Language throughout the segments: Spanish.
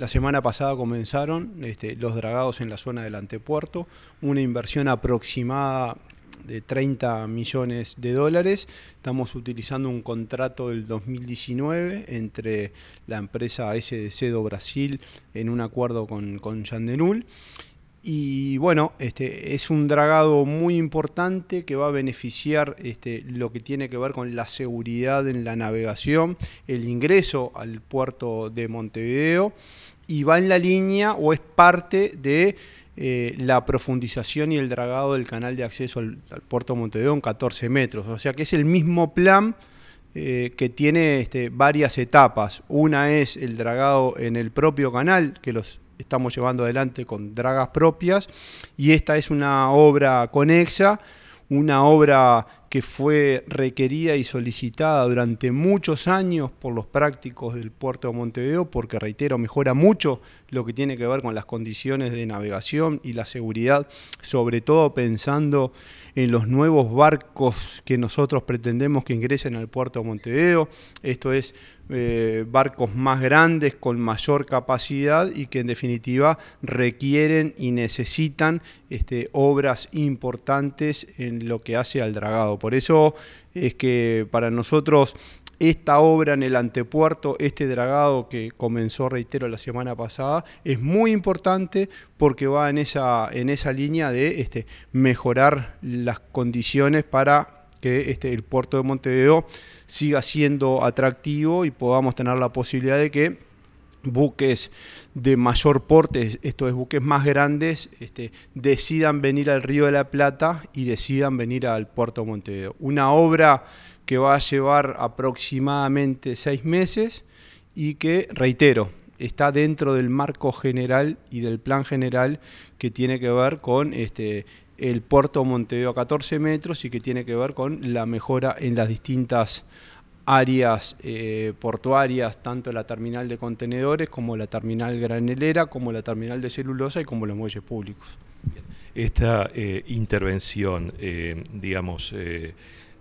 La semana pasada comenzaron este, los dragados en la zona del antepuerto, una inversión aproximada de 30 millones de dólares. Estamos utilizando un contrato del 2019 entre la empresa SDC do Brasil en un acuerdo con, con Yandenul. Y bueno, este, es un dragado muy importante que va a beneficiar este, lo que tiene que ver con la seguridad en la navegación, el ingreso al puerto de Montevideo y va en la línea o es parte de eh, la profundización y el dragado del canal de acceso al, puerto de Montevideo en 14 metros. O sea que es el mismo plan eh, que tiene este, varias etapas. Una es el dragado en el propio canal, que los estamos llevando adelante con dragas propias y esta es una obra conexa, una obra que fue requerida y solicitada durante muchos años por los prácticos del puerto de Montevideo, porque reitero, mejora mucho lo que tiene que ver con las condiciones de navegación y la seguridad, sobre todo pensando en los nuevos barcos que nosotros pretendemos que ingresen al puerto de Montevideo. Esto es eh, barcos más grandes con mayor capacidad y que en definitiva requieren y necesitan este, obras importantes en lo que hace al dragado. Por eso es que para nosotros esta obra en el antepuerto, este dragado que comenzó, reitero, la semana pasada, es muy importante porque va en esa, en esa línea de este, mejorar las condiciones para que este, el puerto de Montevideo siga siendo atractivo y podamos tener la posibilidad de que buques de mayor porte, estos buques más grandes, este, decidan venir al Río de la Plata y decidan venir al puerto de Montevideo. Una obra que va a llevar aproximadamente seis meses y que, reitero, está dentro del marco general y del plan general que tiene que ver con este, el puerto Montevideo a 14 metros y que tiene que ver con la mejora en las distintas áreas eh, portuarias, tanto la terminal de contenedores como la terminal granelera, como la terminal de celulosa y como los muelles públicos. Esta eh, intervención, eh, digamos,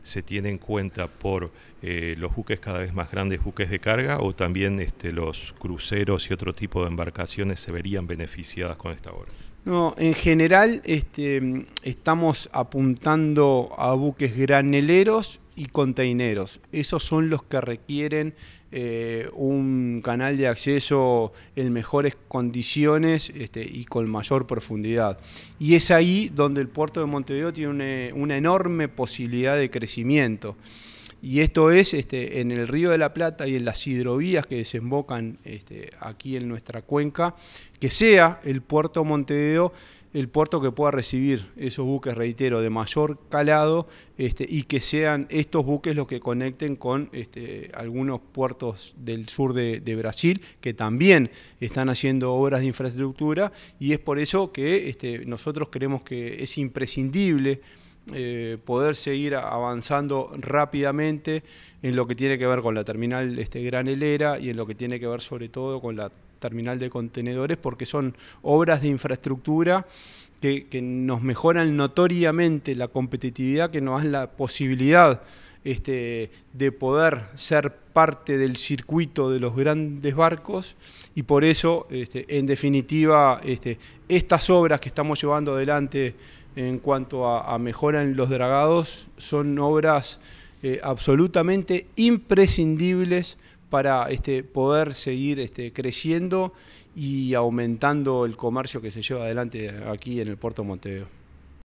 se tiene en cuenta por los buques cada vez más grandes, buques de carga, o también este, los cruceros y otro tipo de embarcaciones se verían beneficiadas con esta obra. No, en general este, estamos apuntando a buques graneleros y containeros. Esos son los que requieren eh, un canal de acceso en mejores condiciones este, y con mayor profundidad. Y es ahí donde el puerto de Montevideo tiene una enorme posibilidad de crecimiento. Y esto es este, en el Río de la Plata y en las hidrovías que desembocan este, aquí en nuestra cuenca, que sea el puerto Montevideo el puerto que pueda recibir esos buques, reitero, de mayor calado este, y que sean estos buques los que conecten con este, algunos puertos del sur de, Brasil que también están haciendo obras de infraestructura y es por eso que este, nosotros creemos que es imprescindible eh, poder seguir avanzando rápidamente en lo que tiene que ver con la terminal este, granelera y en lo que tiene que ver sobre todo con la terminal de contenedores, porque son obras de infraestructura que, nos mejoran notoriamente la competitividad, que nos dan la posibilidad este, de poder ser parte del circuito de los grandes barcos y por eso, este, en definitiva, este, estas obras que estamos llevando adelante en cuanto a, a mejora en los dragados, son obras eh, absolutamente imprescindibles para este, poder seguir este, creciendo y aumentando el comercio que se lleva adelante aquí en el puerto Montevideo.